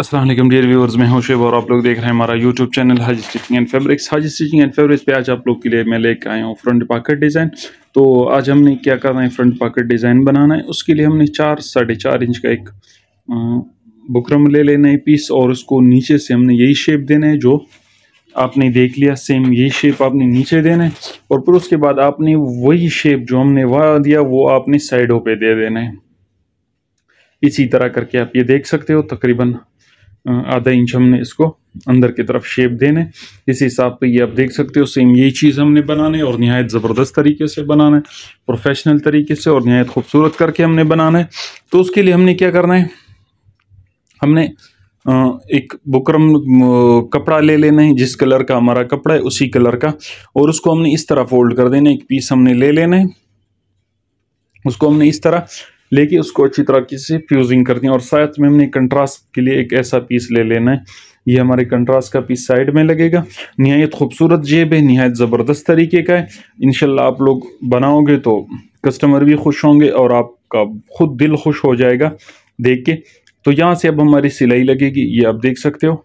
Aslam dear व्यवर्स मैं होशेब और आप लोग देख रहे हैं हमारा YouTube channel Haji stitching and fabrics Haji stitching and fabrics पे आज आप लोग के लिए मैं लेके आया हूँ फ्रंट पॉकेट डिज़ाइन तो आज हमने क्या करना है फ्रंट पॉकेट डिज़ाइन बनाना है उसके लिए हमने चार साढ़े चार इंच का एक बुकरम ले लेना है पीस और उसको नीचे से हमने यही शेप देना है जो आपने देख लिया सेम यही शेप आपने नीचे देना है और फिर उसके बाद आपने वही शेप जो हमने वहाँ दिया वो आपने साइडों पर दे देना है इसी तरह करके आप ये देख सकते हो तकरीबन आधा इंच हमने इसको अंदर की तरफ शेप देने इस हिसाब पे ये आप देख सकते हो सेम यही चीज़ हमने बनाने और नहायत ज़बरदस्त तरीके से बनाना है प्रोफेशनल तरीके से और नहायत खूबसूरत करके हमने बनाना है तो उसके लिए हमने क्या करना है हमने एक बुकरम कपड़ा ले लेना है जिस कलर का हमारा कपड़ा है उसी कलर का और उसको हमने इस तरह फोल्ड कर देना एक पीस हमने ले लेना है उसको हमने इस तरह लेके उसको अच्छी तरह से फ्यूजिंग कर दें और साथ में हमने कंट्रास्ट के लिए एक ऐसा पीस ले लेना है ये हमारे कंट्रास्ट का पीस साइड में लगेगा नहायत खूबसूरत जेब है नहायत ज़बरदस्त तरीके का है इनशाला आप लोग बनाओगे तो कस्टमर भी खुश होंगे और आपका खुद दिल खुश हो जाएगा देख के तो यहाँ से अब हमारी सिलाई लगेगी ये आप देख सकते हो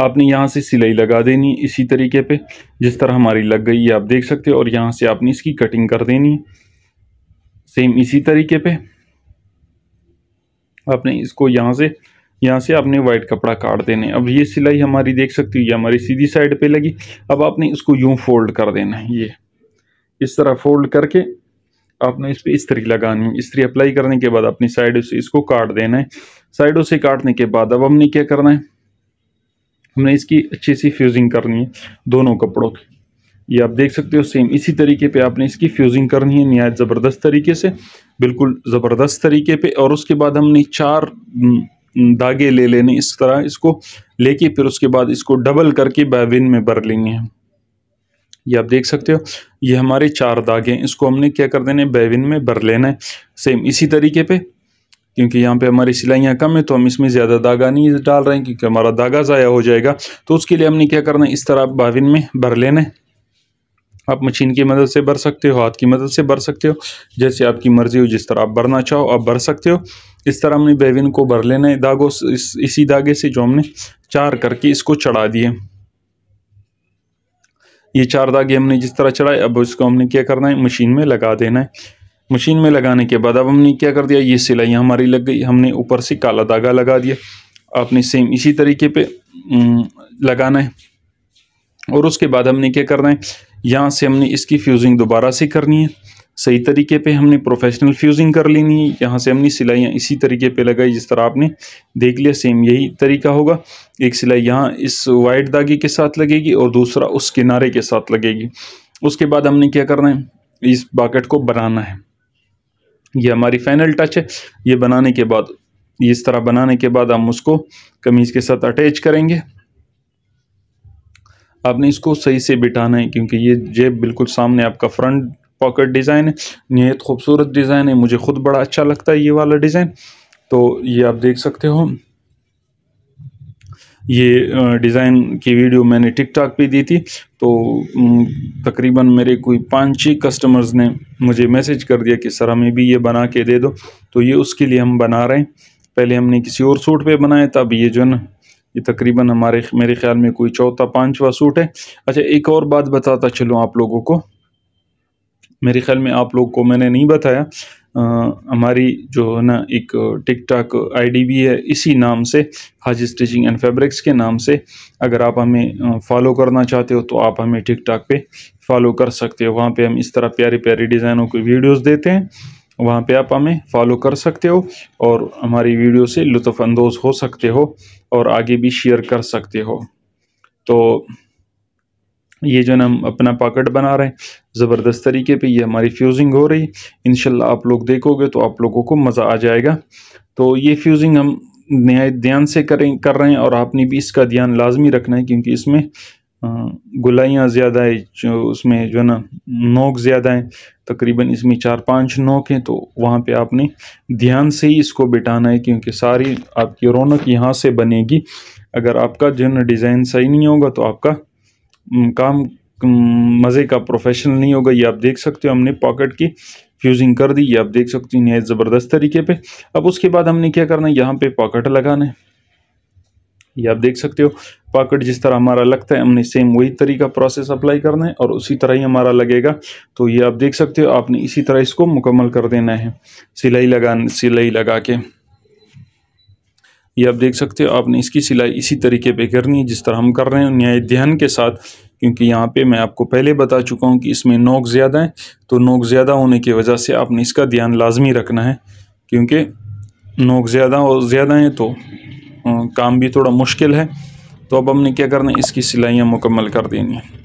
आपने यहाँ से सिलाई लगा देनी इसी तरीके पे जिस तरह हमारी लग गई ये आप देख सकते हो और यहाँ से आपने इसकी कटिंग कर देनी है सेम इसी तरीके पे आपने इसको यहाँ से यहाँ से आपने वाइट कपड़ा काट देने अब ये सिलाई हमारी देख सकती हो ये हमारी सीधी साइड पे लगी अब आपने इसको यूँ फोल्ड कर देना है ये इस तरह फोल्ड करके आपने इस पर इस्त्री लगानी है इस्त्री अप्लाई करने के बाद अपनी साइडों से इसको काट देना है साइडों से काटने के बाद अब हमने क्या करना है हमने इसकी अच्छी सी फ्यूजिंग करनी है दोनों कपड़ों की ये आप देख सकते हो सेम इसी तरीके पे आपने इसकी फ्यूजिंग करनी है नहायत ज़बरदस्त तरीके से बिल्कुल ज़बरदस्त तरीके पे और उसके बाद हमने चार हम्म, हम्म, धागे ले लेने इस तरह इसको लेके फिर उसके बाद इसको डबल करके बैविन में भर लेंगे हम ये आप देख सकते हो ये हमारे चार धागे हैं इसको हमने क्या कर देना है बैविन में भर लेना है सेम इसी तरीके पे क्योंकि यहाँ पे हमारी सिलाइयाँ कम है तो हम इसमें ज़्यादा धागा नहीं डाल रहे हैं क्योंकि हमारा धागा ज़ाया हो जाएगा तो उसके लिए हमने क्या करना है इस तरह बाविन में भर लेना है आप मशीन की मदद से भर सकते हो हाथ की मदद से भर सकते हो जैसे आपकी मर्ज़ी हो जिस तरह आप भरना चाहो आप भर सकते हो इस तरह हमने बेविन को भर लेना है धागों इस, इसी धागे से जो हमने चार करके इसको चढ़ा दिए ये चार धागे हमने जिस तरह चढ़ाए अब इसको हमने क्या करना है मशीन में लगा देना है मशीन में लगाने के बाद अब हमने क्या कर दिया ये सिलाई हमारी लग गई हमने ऊपर से काला धागा लगा दिया आपने सेम इसी तरीके पे लगाना है और उसके बाद हमने क्या करना है यहाँ से हमने इसकी फ्यूज़िंग दोबारा से करनी है सही तरीके पे हमने प्रोफेशनल फ्यूज़िंग कर लेनी है यहाँ से हमने सिलाइयाँ इसी तरीके पे लगाई जिस तरह आपने देख लिया सेम यही तरीका होगा एक सिलाई यहाँ इस वाइट धागे के साथ लगेगी और दूसरा उस किनारे के साथ लगेगी उसके बाद हमने क्या करना है इस बाकेट को बनाना है ये हमारी फाइनल टच है ये बनाने के बाद इस तरह बनाने के बाद हम उसको कमीज़ के साथ अटैच करेंगे आपने इसको सही से बिठाना है क्योंकि ये जेब बिल्कुल सामने आपका फ्रंट पॉकेट डिज़ाइन है नहायत खूबसूरत डिज़ाइन है मुझे ख़ुद बड़ा अच्छा लगता है ये वाला डिज़ाइन तो ये आप देख सकते हो ये डिज़ाइन की वीडियो मैंने टिकटॉक पे दी थी तो तकरीबन मेरे कोई पाँच छः कस्टमर्स ने मुझे मैसेज कर दिया कि सर हमें भी ये बना के दे दो तो ये उसके लिए हम बना रहे हैं पहले हमने किसी और सूट पे बनाया था अब ये जो है ना ये तकरीबन हमारे मेरे ख्याल में कोई चौथा पाँचवा सूट है अच्छा एक और बात बताता चलूँ आप लोगों को मेरे ख्याल में आप लोग को मैंने नहीं बताया आ, हमारी जो है ना एक टिक टॉक आईडी भी है इसी नाम से हाजी स्टिचिंग एंड फैब्रिक्स के नाम से अगर आप हमें फॉलो करना चाहते हो तो आप हमें टिक टॉक पे फॉलो कर सकते हो वहाँ पे हम इस तरह प्यारे प्यारे डिज़ाइनों की वीडियोस देते हैं वहाँ पे आप हमें फॉलो कर सकते हो और हमारी वीडियो से लुत्फ़ानंदोज़ हो सकते हो और आगे भी शेयर कर सकते हो तो ये जो ना हम अपना पॉकेट बना रहे हैं ज़बरदस्त तरीके पे ये हमारी फ्यूज़िंग हो रही इन आप लोग देखोगे तो आप लोगों को मज़ा आ जाएगा तो ये फ्यूज़िंग हम नहायत ध्यान से करें कर रहे हैं और आपने भी इसका ध्यान लाजमी रखना है क्योंकि इसमें गुलाइयाँ ज़्यादा है जो उसमें जो है ना नोक ज़्यादा हैं तकरीबन इसमें चार पांच नोक हैं तो वहाँ पे आपने ध्यान से ही इसको बिठाना है क्योंकि सारी आपकी रौनक यहाँ से बनेगी अगर आपका जो है ना डिज़ाइन सही नहीं होगा तो आपका काम मज़े का प्रोफेशनल नहीं होगा ये आप देख सकते हो हमने पॉकेट की फ्यूजिंग कर दी ये आप देख सकते हो नहायत ज़बरदस्त तरीके पर अब उसके बाद हमने क्या करना है यहाँ पर पॉकेट लगाना है ये आप देख सकते हो पॉकेट जिस तरह हमारा लगता है हमने सेम वही तरीका प्रोसेस अप्लाई करना है और उसी तरह ही हमारा लगेगा तो ये आप देख सकते हो आपने इसी तरह इसको मुकम्मल कर देना है सिलाई लगा सिलाई लगा के ये आप देख सकते हो आपने इसकी सिलाई इसी तरीके पे करनी है जिस तरह हम कर रहे हैं न्याय ध्यान के साथ क्योंकि यहाँ पे मैं आपको पहले बता चुका हूँ कि इसमें नोक ज़्यादा है तो नोक ज़्यादा होने की वजह से आपने इसका ध्यान लाजमी रखना है क्योंकि नोक ज़्यादा और ज़्यादा हैं तो काम भी थोड़ा मुश्किल है तो अब हमने क्या करना है इसकी सिलाइयाँ मुकम्मल कर देनी है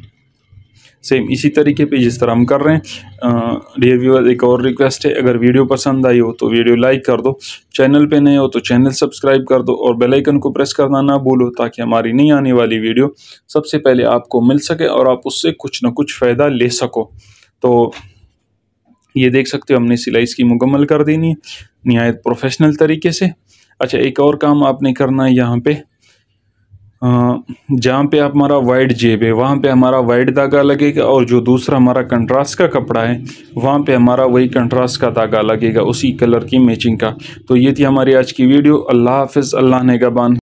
सेम इसी तरीके पे जिस तरह हम कर रहे हैं डियर व्यूअर एक और रिक्वेस्ट है अगर वीडियो पसंद आई हो तो वीडियो लाइक कर दो चैनल पे नए हो तो चैनल सब्सक्राइब कर दो और बेल आइकन को प्रेस करना ना भूलो ताकि हमारी नई आने वाली वीडियो सबसे पहले आपको मिल सके और आप उससे कुछ ना कुछ फ़ायदा ले सको तो ये देख सकते हो हमने सिलाई इसकी मुकम्मल कर देनी है नहायत प्रोफेशनल तरीके से अच्छा एक और काम आपने करना है यहाँ पे जहाँ पे आप हमारा वाइड जेब है वहाँ पे हमारा वाइड धागा लगेगा और जो दूसरा हमारा कंट्रास्ट का कपड़ा है वहाँ पे हमारा वही कंट्रास्ट का धागा लगेगा उसी कलर की मैचिंग का तो ये थी हमारी आज की वीडियो अल्लाह हाफिज़ अल्लाह नेगाबान